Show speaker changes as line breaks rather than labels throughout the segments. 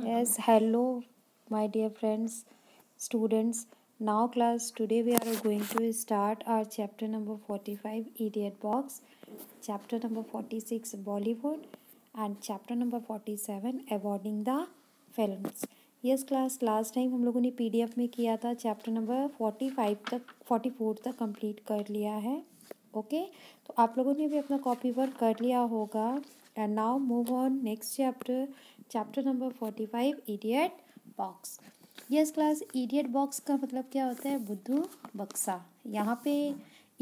Yes, hello, my dear friends, students. Now, class, today we are going to start our chapter number 45, Idiot Box, chapter number 46, Bollywood, and chapter number 47, Awarding the Films. Yes class last time हम लोगों ने PDF में किया था chapter number forty five तक forty four तक complete कर लिया है ओके okay? तो आप लोगों ने भी अपना कॉपी वर्क कर लिया होगा and now move on next chapter chapter number forty five idiot box yes class idiot box का मतलब क्या होता है बुद्धू बक्सा यहाँ पे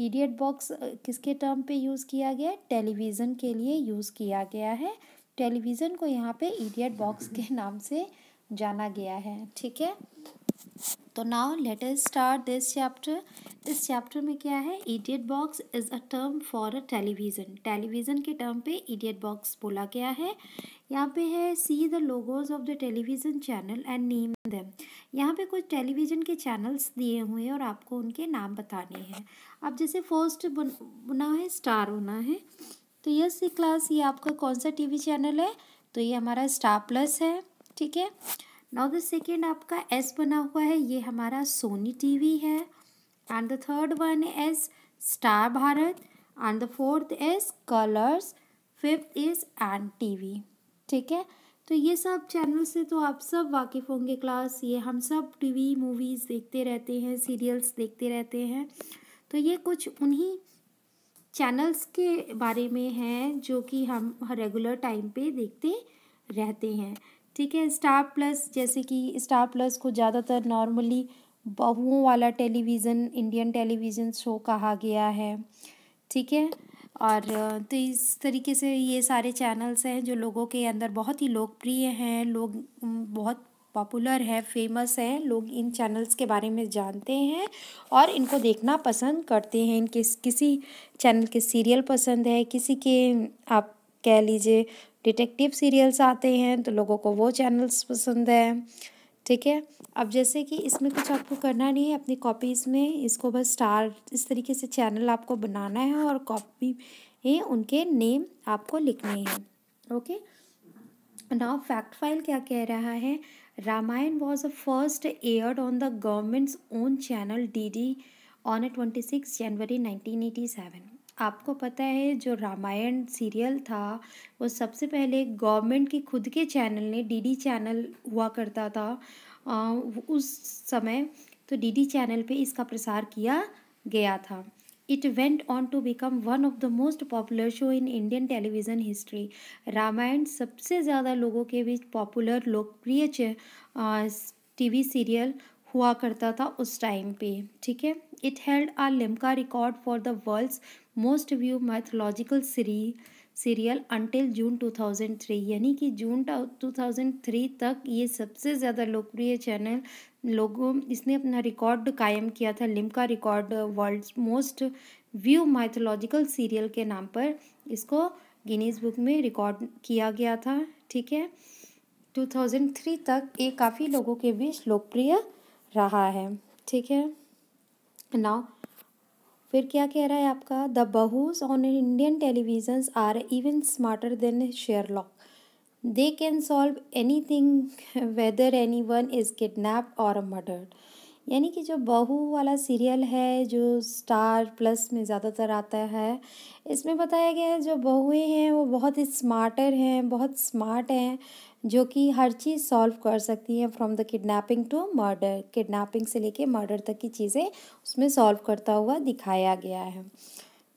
इडियट बॉक्स किसके टर्म पे यूज़ किया गया है टेलीविज़न के लिए यूज़ किया गया है टेलीविज़न को यहाँ पे इडियट बॉक्स के नाम से जाना गया है ठीक है तो now let us start this chapter इस चैप्टर में क्या है idiot box is a term for a television television के टर्म पे इडियट बॉक्स बोला गया है यहाँ पे है see the logos of the television channel and name them यहाँ पे कुछ टेलीविज़न के चैनल्स दिए हुए हैं और आपको उनके नाम बताने हैं अब जैसे फर्स्ट बुना है स्टार होना है तो यस ये क्लास ये आपका कौन सा टीवी चैनल है तो ये हमारा स्टार प्लस है ठीक है नाउ द सेकेंड आपका एस बना हुआ है ये हमारा सोनी टी है and the third one as Star Bharat and the fourth as Colors fifth is and T V ठीक है तो ये सब चैनल से तो आप सब वाकिफ़ होंगे क्लास ये हम सब टीवी मूवीज़ देखते रहते हैं सीरियल्स देखते रहते हैं तो ये कुछ उन्हीं चैनल्स के बारे में हैं जो कि हम रेगुलर टाइम पे देखते रहते हैं ठीक है स्टार प्लस जैसे कि स्टार प्लस को ज़्यादातर नॉर्मली बहुओं वाला टेलीविज़न इंडियन टेलीविज़न शो कहा गया है ठीक है और तो इस तरीके से ये सारे चैनल्स हैं जो लोगों के अंदर बहुत ही लोकप्रिय हैं लोग बहुत पॉपुलर है फेमस हैं लोग इन चैनल्स के बारे में जानते हैं और इनको देखना पसंद करते हैं इनके किसी चैनल के सीरियल पसंद है किसी के आप कह लीजिए डिटेक्टिव सीरियल्स आते हैं तो लोगों को वो चैनल्स पसंद है ठीक है अब जैसे कि इसमें कुछ आपको करना नहीं है अपनी कॉपीज़ में इसको बस स्टार इस तरीके से चैनल आपको बनाना है और कॉपी हैं उनके नेम आपको लिखने हैं ओके नाउ फैक्ट फाइल क्या कह रहा है Ramayan was a first aired on the government's own channel D D on a twenty six January nineteen eighty seven आपको पता है जो रामायण सीरियल था वो सबसे पहले गवर्नमेंट के खुद के चैनल ने डीडी चैनल हुआ करता था आ, उस समय तो डीडी चैनल पे इसका प्रसार किया गया था it went on to become one of the most popular show in Indian television history Ramayan सबसे ज़्यादा लोगों के बीच पॉपुलर लोकप्रिय टी वी सीरियल हुआ करता था उस टाइम पे ठीक है it held a Limca record for the world's most view mythological सीरी सीरियल अनटिल जून 2003 यानी कि जून 2003 तक ये सबसे ज़्यादा लोकप्रिय चैनल लोगों इसने अपना रिकॉर्ड कायम किया था Limca record world most view mythological serial के नाम पर इसको गिनीज बुक में रिकॉर्ड किया गया था ठीक है 2003 तक ये काफ़ी लोगों के बीच लोकप्रिय रहा है ठीक है नाउ फिर क्या कह रहा है आपका द बहूज on Indian televisions are even smarter than Sherlock they can solve anything whether anyone is kidnap or murdered यानी कि जो बहू वाला सीरियल है जो स्टार प्लस में ज़्यादातर आता है इसमें बताया गया है जो बहुएँ हैं वो बहुत ही स्मार्टर हैं बहुत स्मार्ट हैं जो कि हर चीज़ सॉल्व कर सकती है from the kidnapping to murder kidnapping से लेके मर्डर तक की चीज़ें उसमें सॉल्व करता हुआ दिखाया गया है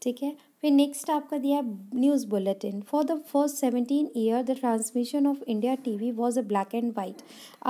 ठीक है फिर नेक्स्ट आपका दिया है news bulletin for the first seventeen year the transmission of India TV was a black and white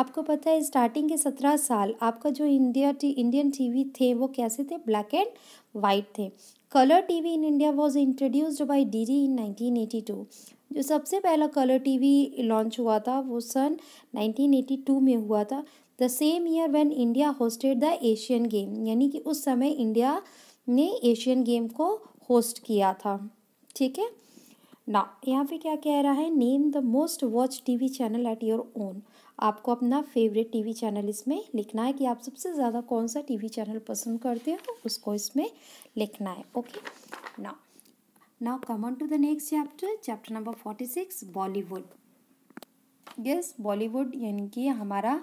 आपको पता है स्टार्टिंग के सत्रह साल आपका जो इंडिया टी, इंडियन टीवी थे वो कैसे थे ब्लैक एंड वाइट थे colour TV in India was introduced by DD in nineteen eighty two जो सबसे पहला कलर टीवी लॉन्च हुआ था वो सन 1982 में हुआ था the same year when India hosted the Asian game यानी कि उस समय इंडिया ने एशियन गेम को होस्ट किया था ठीक है ना यहाँ पे क्या कह रहा है name the most watch TV channel at your own आपको अपना फेवरेट टीवी चैनल इसमें लिखना है कि आप सबसे ज़्यादा कौन सा टीवी चैनल पसंद करते हो उसको इसमें लिखना है ओके ना Now come on to the next chapter, chapter number forty six Bollywood yes Bollywood यानी कि हमारा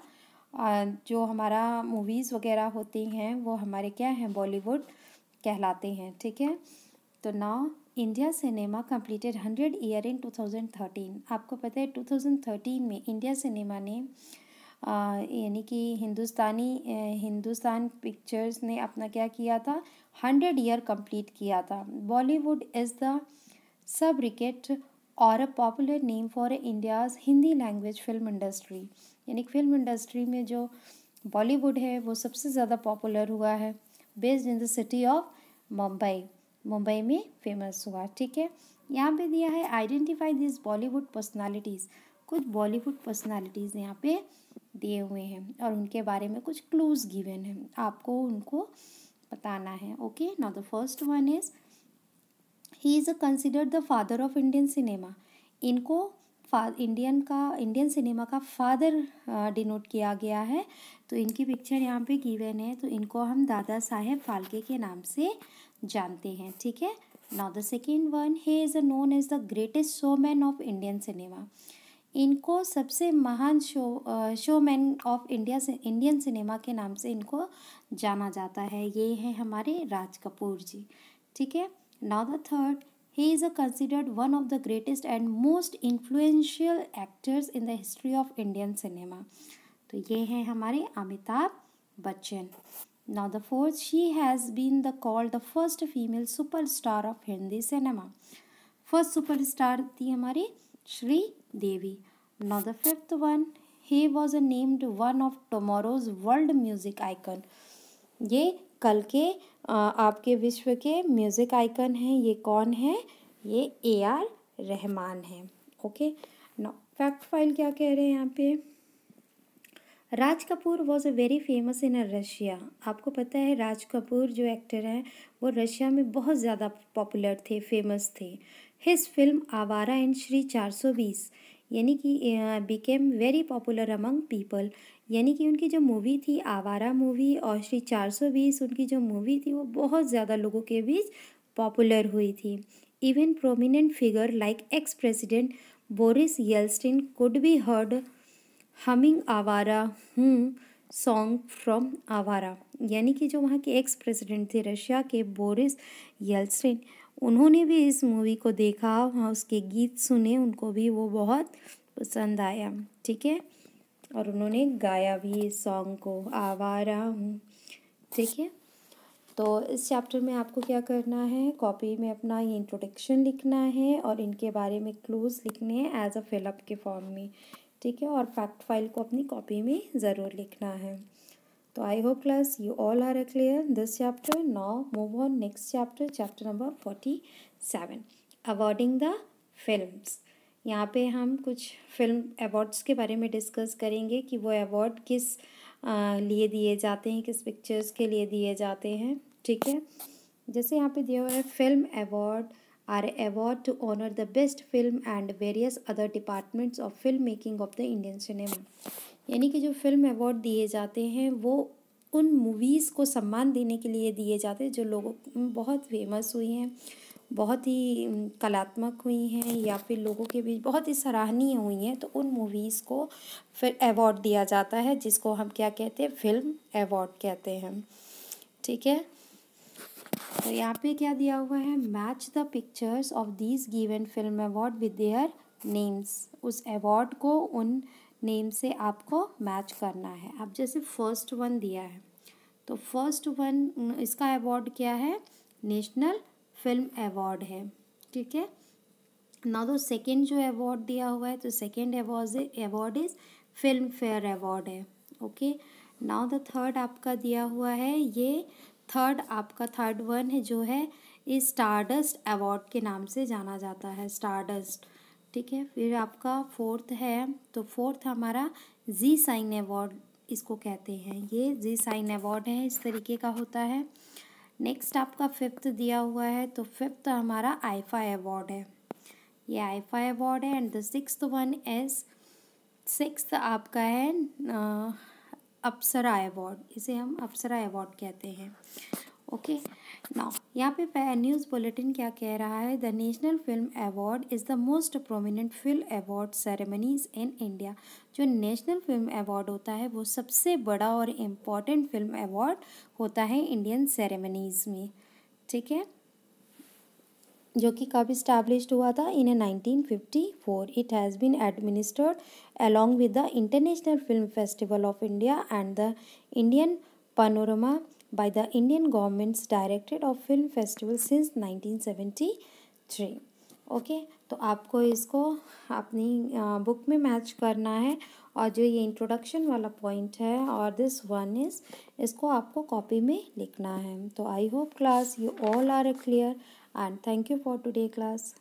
जो हमारा मूवीज़ वगैरह होती हैं वो हमारे क्या हैं बॉलीवुड कहलाते हैं ठीक है तो now India cinema completed hundred year in two thousand thirteen आपको पता है टू थाउजेंड थर्टीन में इंडिया सिनेमा ने यानी कि हिंदुस्तानी हिंदुस्तान पिक्चर्स ने अपना क्या किया था हंड्रेड ईयर कंप्लीट किया था Bollywood is the sobriquet और a popular name for India's Hindi language film industry यानी कि फिल्म इंडस्ट्री में जो बॉलीवुड है वो सबसे ज़्यादा पॉपुलर हुआ है based in the city of Mumbai Mumbai में फेमस हुआ ठीक है यहाँ पे दिया है आइडेंटिफाई दिस बॉलीवुड पर्सनालिटीज़ कुछ बॉलीवुड पर्सनालिटीज़ यहाँ पे दिए हुए हैं और उनके बारे में कुछ क्लूज गिवन है आपको उनको बताना है okay now the first one is he is considered the father of Indian cinema इनको इंडियन का इंडियन सिनेमा का फादर डिनोट uh, किया गया है तो इनकी पिक्चर यहाँ पे गिवन है तो इनको हम दादा साहेब फाल्के के नाम से जानते हैं ठीक है now the second one he is known as the greatest showman of Indian cinema इनको सबसे महान शो शोमैन ऑफ इंडिया से इंडियन सिनेमा के नाम से इनको जाना जाता है ये है हमारे राज कपूर जी ठीक है now the third he is a considered one of the greatest and most influential actors in the history of Indian cinema तो ये हैं हमारे Amitabh Bachchan now the fourth she has been the called the first female super star of Hindi cinema first star थी हमारी Shri Devi. Now the fifth one, he was named one of tomorrow's world music icon. ये कल के आपके विश्व के music icon हैं ये कौन है ये ए आर रहमान है ओके नो फैक्ट फाइल क्या कह रहे हैं यहाँ पे Raj Kapoor was a very famous in Russia आपको पता है राज कपूर जो एक्टर हैं वो रशिया में बहुत ज़्यादा पॉपुलर थे फेमस थे his film Awara and Shri 420 यानी कि became very popular among people यानी कि उनकी जो मूवी थी आवारा मूवी और श्री 420 उनकी जो मूवी थी वो बहुत ज़्यादा लोगों के बीच पॉपुलर हुई थी even prominent figure like ex president Boris Yeltsin could be heard humming Awara Hoon song from आवारा यानी कि जो वहाँ के एक्स प्रेसिडेंट थे रशिया के बोरिस येल्स्टिन उन्होंने भी इस मूवी को देखा वहाँ उसके गीत सुने उनको भी वो बहुत पसंद आया ठीक है और उन्होंने गाया भी इस सॉन्ग को आवारा हूँ ठीक है तो इस चैप्टर में आपको क्या करना है कॉपी में अपना ये इंट्रोडक्शन लिखना है और इनके बारे में क्लूज लिखने हैं एज अ फिलअप के फॉर्म में ठीक है और फैक्ट फाइल को अपनी कॉपी में ज़रूर लिखना है तो I hope class you all are clear this chapter now move on next chapter chapter number forty seven awarding the film यहाँ पे हम कुछ फिल्म अवार्ड्स के बारे में डिस्कस करेंगे कि वो अवार्ड किस लिए दिए जाते हैं किस पिक्चर्स के लिए दिए जाते हैं ठीक है जैसे यहाँ पे दिया हुआ है film award are award to honour the best film and various other departments of film making of the Indian cinema यानी कि जो फिल्म अवार्ड दिए जाते हैं वो उन मूवीज़ को सम्मान देने के लिए दिए जाते हैं जो लोगों बहुत फेमस हुई हैं बहुत ही कलात्मक हुई हैं या फिर लोगों के बीच बहुत ही सराहनीय हुई हैं तो उन मूवीज़ को फिर अवार्ड दिया जाता है जिसको हम क्या कहते हैं फिल्म अवार्ड कहते हैं ठीक है तो यहाँ पे क्या दिया हुआ है match the pictures of these given film award with their names उस अवार्ड को उन नेम से आपको मैच करना है अब जैसे फर्स्ट वन दिया है तो फर्स्ट वन इसका अवार्ड क्या है नेशनल फिल्म अवार्ड है ठीक है ना तो सेकेंड जो अवार्ड दिया हुआ है तो second award award is Filmfare award है ओके नाउ द थर्ड आपका दिया हुआ है ये थर्ड आपका थर्ड वन है जो है इस स्टारडस्ट अवार्ड के नाम से जाना जाता है स्टारडस्ट ठीक है फिर आपका फोर्थ है तो फोर्थ हमारा जी साइन अवार्ड इसको कहते हैं ये जी साइन अवार्ड है इस तरीके का होता है नेक्स्ट आपका फिफ्थ दिया हुआ है तो फिफ्थ हमारा आईफा अवार्ड है ये आईफा अवार्ड है and the six one as six आपका है अप्सरा अवार्ड इसे हम अप्सरा अवार्ड कहते हैं ओके नाउ यहाँ पे न्यूज़ बुलेटिन क्या कह रहा है the national film award is the most prominent film award ceremonies in India जो नेशनल फिल्म अवार्ड होता है वो सबसे बड़ा और इम्पॉर्टेंट फिल्म अवार्ड होता है इंडियन सेरेमनीज में ठीक है जो कि कब इस्टेब्लिश हुआ था in four it has been administered along with the International Film Festival of India and the Indian Panorama by the Indian government's directorate of film festival since 1973 okay okay, तो आपको इसको अपनी बुक में match करना है और जो ये इंट्रोडक्शन वाला पॉइंट है और दिस वन इज़ इसको आपको कॉपी में लिखना है तो I hope class you all are clear and thank you for today class